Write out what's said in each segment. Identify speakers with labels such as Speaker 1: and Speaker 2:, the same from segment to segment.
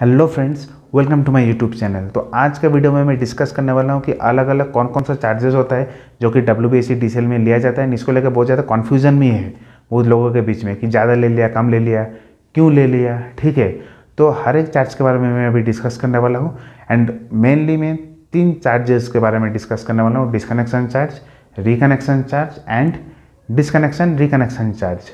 Speaker 1: hello friends welcome to my YouTube channel तो आज का वीडियो में मैं डिस्कस करने वाला हूँ कि अलग अलग कौन कौन सा चार्जेस होता है जो कि डब्ल्यू बी डीसीएल में लिया जाता है इसको लेकर बहुत ज़्यादा कन्फ्यूजन भी है बहुत लोगों के बीच में कि ज़्यादा ले लिया कम ले लिया क्यों ले लिया ठीक है तो हर एक चार्ज के बारे में मैं अभी डिस्कस करने वाला हूँ एंड मेनली मैं तीन चार्जेस के बारे में डिस्कस करने वाला हूँ disconnection charge reconnection charge and disconnection reconnection charge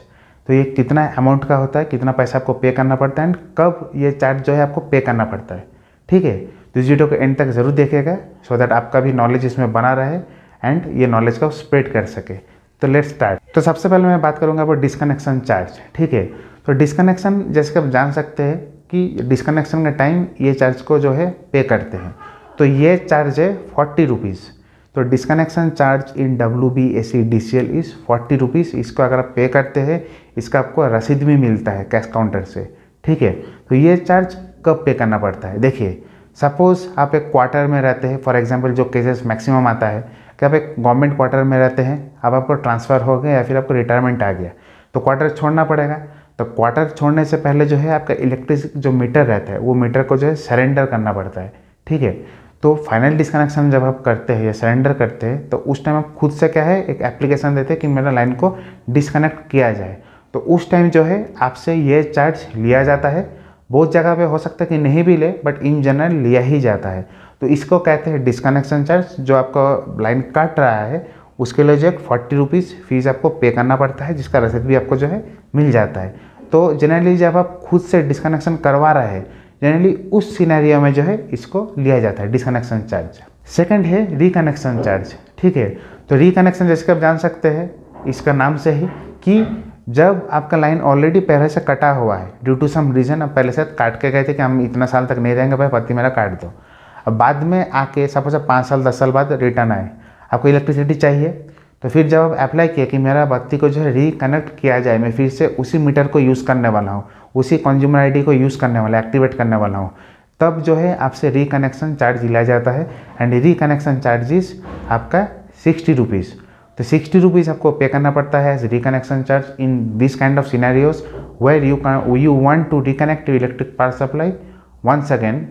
Speaker 1: तो ये कितना अमाउंट का होता है कितना पैसा आपको पे करना पड़ता है एंड कब ये चार्ज जो है आपको पे करना पड़ता है ठीक है तो इस वीडियो को एंड तक ज़रूर देखेगा सो दैट आपका भी नॉलेज इसमें बना रहे एंड ये नॉलेज को स्प्रेड कर सके तो लेट्स स्टार्ट तो सबसे पहले मैं बात करूँगा वो डिस्कनेक्शन चार्ज ठीक है तो डिस्कनेक्शन जैसे कि आप जान सकते हैं कि डिस्कनेक्शन का टाइम ये चार्ज को जो है पे करते हैं तो ये चार्ज है फोर्टी रुपीज़ तो disconnection charge in W B A C D C L is forty rupees इसको अगर आप पे करते हैं इसका आपको रसीद भी मिलता है कैश काउंटर से ठीक है तो ये चार्ज कब पे करना पड़ता है देखिए सपोज़ आप एक क्वार्टर में रहते हैं फॉर एग्जांपल जो केसेस मैक्सिमम आता है कि आप एक गवर्नमेंट क्वार्टर में रहते हैं अब आपको ट्रांसफ़र हो गया या फिर आपको रिटायरमेंट आ गया तो क्वार्टर छोड़ना पड़ेगा तो क्वार्टर छोड़ने से पहले जो है आपका इलेक्ट्रिक जो मीटर रहता है वो मीटर को जो है सरेंडर करना पड़ता है ठीक है तो फाइनल डिसकनेक्शन जब आप करते हैं या सरेंडर करते हैं तो उस टाइम आप खुद से क्या है एक एप्लीकेशन देते हैं कि मेरा लाइन को डिसकनेक्ट किया जाए तो उस टाइम जो है आपसे ये चार्ज लिया जाता है बहुत जगह पे हो सकता है कि नहीं भी ले बट इन जनरल लिया ही जाता है तो इसको कहते हैं डिसकनेक्शन चार्ज जो आपका लाइन कट रहा है उसके लिए जो एक फोर्टी रुपीज़ फीस आपको पे करना पड़ता है जिसका रसीद भी आपको जो है मिल जाता है तो जनरली जब आप खुद से डिस्कनेक्शन करवा रहे हैं जनरली उस सिनेरियो में जो है इसको लिया जाता है डिसकनेक्शन चार्ज सेकंड है रिकनेक्शन चार्ज ठीक है तो रिकनेक्शन जैसे कि आप जान सकते हैं इसका नाम से ही कि जब आपका लाइन ऑलरेडी पहले से कटा हुआ है ड्यू टू सम रीज़न आप पहले से काट के गए थे कि हम इतना साल तक नहीं रहेंगे भाई पति मेरा काट दो अब बाद में आके सपोज आप पाँच साल दस साल बाद रिटर्न आए आपको इलेक्ट्रिसिटी चाहिए तो फिर जब आप अप्लाई किया कि मेरा बत्ती को जो है रिकनेक्ट किया जाए मैं फिर से उसी मीटर को यूज़ करने वाला हूँ उसी कंज्यूमर आईडी को यूज़ करने वाला एक्टिवेट करने वाला हूँ तब जो है आपसे रिकनेक्शन चार्ज लिया जाता है एंड रिकनेक्शन चार्जेस आपका सिक्सटी रुपीज़ तो सिक्सटी रुपीज़ आपको पे करना पड़ता है as reconnection charge in this kind of scenarios where you can you want to reconnect electric power supply once again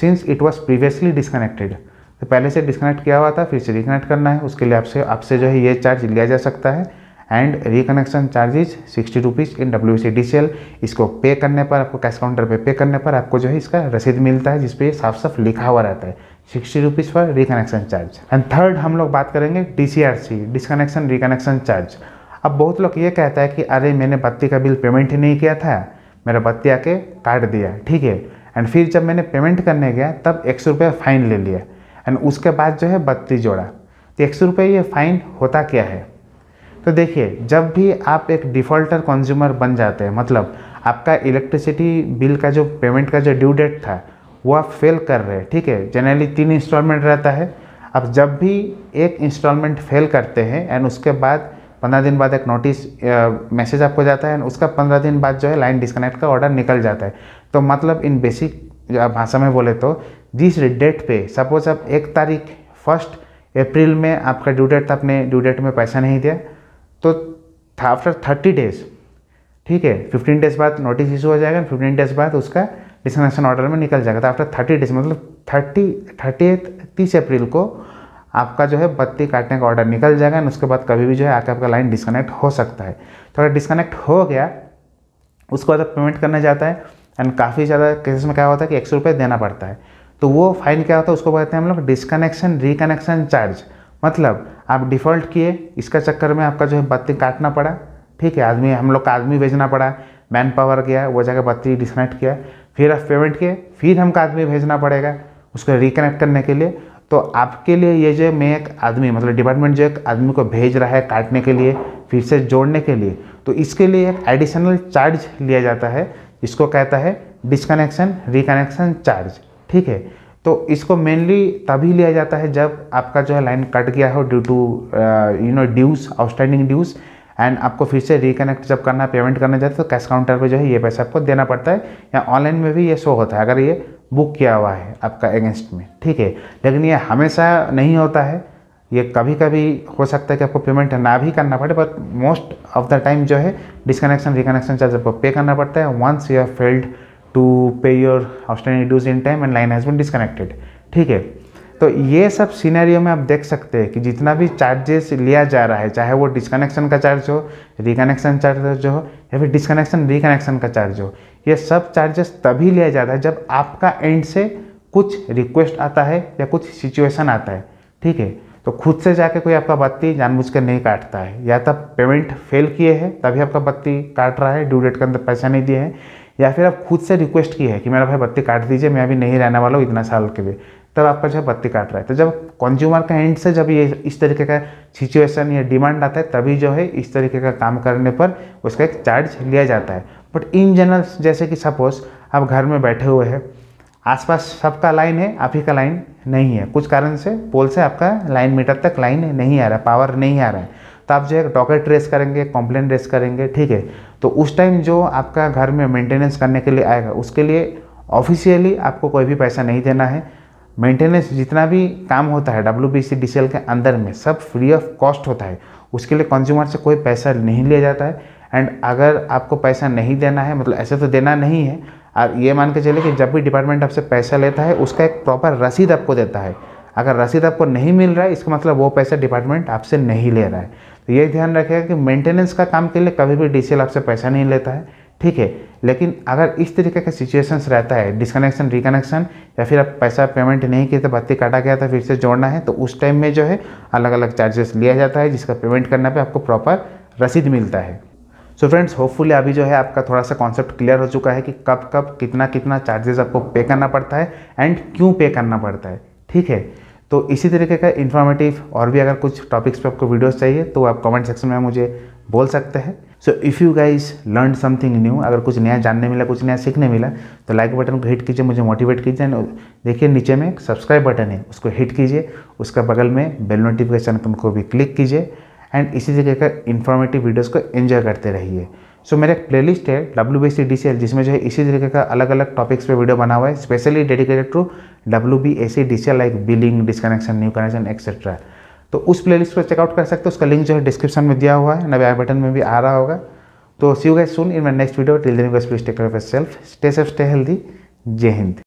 Speaker 1: since it was previously disconnected तो पहले से disconnect किया हुआ था फिर से रिकनेक्ट करना है उसके लिए आपसे आपसे जो है ये चार्ज लिया जा सकता है and reconnection charges sixty rupees in W C D C L इसको पे करने पर आपको कैश काउंटर पे पे करने पर आपको जो है इसका रसीद मिलता है जिसपे साफ साफ लिखा हुआ रहता है sixty rupees for reconnection charge and third हम लोग बात करेंगे D C R C disconnection reconnection charge अब बहुत लोग ये कहता है कि अरे मैंने बत्ती का बिल पेमेंट ही नहीं किया था मेरा बत्ती आके काट दिया ठीक है एंड फिर जब मैंने पेमेंट करने गया तब एक सौ रुपया फ़ाइन ले लिया एंड उसके बाद जो है बत्तीस जोड़ा तो एक सौ रुपये ये फ़ाइन होता क्या है तो देखिए जब भी आप एक डिफ़ॉल्टर कंज्यूमर बन जाते हैं मतलब आपका इलेक्ट्रिसिटी बिल का जो पेमेंट का जो ड्यू डेट था वो आप फेल कर रहे हैं ठीक है जनरली तीन इंस्टॉलमेंट रहता है अब जब भी एक इंस्टॉलमेंट फेल करते हैं एंड उसके बाद पंद्रह दिन बाद एक नोटिस मैसेज आपको जाता है एंड उसका पंद्रह दिन बाद जो है लाइन डिस्कनेक्ट का ऑर्डर निकल जाता है तो मतलब इन बेसिक भाषा में बोले तो जिस डेट पे सपोज आप एक तारीख फर्स्ट अप्रैल में आपका ड्यू डेट था आपने ड्यू डेट में पैसा नहीं दिया तो आफ्टर थर्टी डेज ठीक है फिफ्टीन डेज बाद नोटिस इशू हो जाएगा फिफ्टीन डेज बाद उसका डिस्कनेक्शन ऑर्डर में निकल जाएगा तो आफ्टर थर्टी डेज मतलब थर्टी थर्टी तीस अप्रैल को आपका जो है बत्ती काटने का ऑर्डर निकल जाएगा एंड उसके बाद कभी भी जो है आके आपका लाइन डिस्कनेक्ट हो सकता है तो अगर डिस्कनेक्ट हो गया उसके बाद पेमेंट करने जाता है एंड काफ़ी ज़्यादा केसेस में क्या होता है कि एक सौ रुपये देना पड़ता है तो वो फाइल क्या होता है उसको कहते हैं हम लोग डिसकनेक्शन रिकनेक्शन चार्ज मतलब आप डिफ़ॉल्ट किए इसका चक्कर में आपका जो है बत्ती काटना पड़ा ठीक है आदमी हम लोग का आदमी भेजना पड़ा मैन पावर गया वो जगह बत्ती डिसकनेक्ट किया फिर आप पेमेंट किए फिर हमको आदमी भेजना पड़ेगा उसको रिकनेक्ट करने के लिए तो आपके लिए ये जो मैं एक आदमी मतलब डिपार्टमेंट जो एक आदमी को भेज रहा है काटने के लिए फिर से जोड़ने के लिए तो इसके लिए एक एडिशनल चार्ज लिया जाता है इसको कहता है डिसकनेक्शन रिकनेक्शन चार्ज ठीक है तो इसको मेनली तभी लिया जाता है जब आपका जो है लाइन कट गया हो due to you know dues outstanding dues and आपको फिर से रिकनेक्ट जब करना पेमेंट करना चाहते तो कैश काउंटर पे जो है ये पैसा आपको देना पड़ता है या ऑनलाइन में भी ये शो होता है अगर ये बुक किया हुआ है आपका अगेंस्ट में ठीक है लेकिन ये हमेशा नहीं होता है ये कभी कभी हो सकता है कि आपको पेमेंट ना भी करना पड़े but most of the time जो है डिसकनेक्शन रिकनेक्शन चार्ज आपको पे करना पड़ता है once you have failed to pay your outstanding dues in time and line has been disconnected ठीक है तो ये सब सीनैरियो में आप देख सकते हैं कि जितना भी चार्जेस लिया जा रहा है चाहे वो डिसकनेक्शन का चार्ज हो रिकनेक्शन चार्ज हो या फिर डिसकनेक्शन रिकनेक्शन का चार्ज हो ये सब चार्जेस तभी लिया जाता है जब आपका एंड से कुछ रिक्वेस्ट आता है या कुछ सिचुएशन आता है ठीक है तो खुद से जाके कोई आपका बत्ती जानबूझ कर नहीं काटता है या तब पेमेंट फेल किए हैं तभी आपका बत्ती काट रहा है ड्यू डेट के अंदर पैसा नहीं दिए हैं या फिर आप खुद से रिक्वेस्ट की है कि मेरा भाई बत्ती काट दीजिए मैं अभी नहीं रहने वाला हूँ इतना साल के लिए तब आपका जो है बत्ती काट रहा है तो जब कंज्यूमर का एंड से जब ये इस तरीके का सिचुएशन या डिमांड आता है तभी जो है इस तरीके का काम करने पर उसका एक चार्ज लिया जाता है बट इन जनरल जैसे कि सपोज आप घर में बैठे हुए हैं आसपास सबका लाइन है आप ही का लाइन नहीं है कुछ कारण से पोल से आपका लाइन मीटर तक लाइन नहीं आ रहा पावर नहीं आ रहा है तो आप जो है डॉकेट रेस करेंगे कंप्लेन रेस करेंगे ठीक है तो उस टाइम जो आपका घर में मेंटेनेंस करने के लिए आएगा उसके लिए ऑफिशियली आपको कोई भी पैसा नहीं देना है मेंटेनेंस जितना भी काम होता है W B C D C L के अंदर में सब फ्री ऑफ कॉस्ट होता है उसके लिए कंज्यूमर से कोई पैसा नहीं लिया जाता है एंड अगर आपको पैसा नहीं देना है मतलब ऐसे तो देना नहीं है आप ये मान के चले कि जब भी डिपार्टमेंट आपसे पैसा लेता है उसका एक प्रॉपर रसीद आपको देता है अगर रसीद आपको नहीं मिल रहा है इसका मतलब वो पैसा डिपार्टमेंट आपसे नहीं ले रहा है तो ये ध्यान रखेगा कि मेंटेनेंस का काम के लिए कभी भी डी आपसे पैसा नहीं लेता है ठीक है लेकिन अगर इस तरीके का सिचुएशंस रहता है डिसकनेक्शन रिकनेक्शन या फिर आप पैसा पेमेंट नहीं किए तो बत्ती काटा गया था तो फिर से जोड़ना है तो उस टाइम में जो है अलग अलग चार्जेस लिया जाता है जिसका पेमेंट करने पर आपको प्रॉपर रसीद मिलता है सो फ्रेंड्स होपफुली अभी जो है आपका थोड़ा सा कॉन्सेप्ट क्लियर हो चुका है कि कब कब कितना कितना चार्जेस आपको पे करना पड़ता है एंड क्यों पे करना पड़ता है ठीक है तो इसी तरीके का इन्फॉर्मेटिव और भी अगर कुछ टॉपिक्स पे आपको वीडियोस चाहिए तो आप कमेंट सेक्शन में मुझे बोल सकते हैं so if you guys learn something new अगर कुछ नया जानने मिला कुछ नया सीखने मिला तो लाइक बटन को हिट कीजिए मुझे मोटिवेट कीजिए देखिए नीचे में सब्सक्राइब बटन है उसको हिट कीजिए उसका बगल में बेल नोटिफिकेशन को भी क्लिक कीजिए एंड इसी तरीके का इन्फॉर्मेटिव वीडियोज़ को एंजॉय करते रहिए सो so, मेरा एक प्ले लिस्ट है W B C D C L जिसमें जो है इसी तरीके का अलग अलग टॉपिक्स पे वीडियो बना हुआ है specially dedicated to W B A C D C L like billing disconnection new connection etcetera तो उस प्ले लिस्ट को चेकआउट कर सकते हो उसका लिंक जो है डिस्क्रिप्शन में दिया हुआ है नवे आई बटन में भी आ रहा होगा तो see you guys soon in my next video till then please take care of self stay safe stay healthy जय हिंद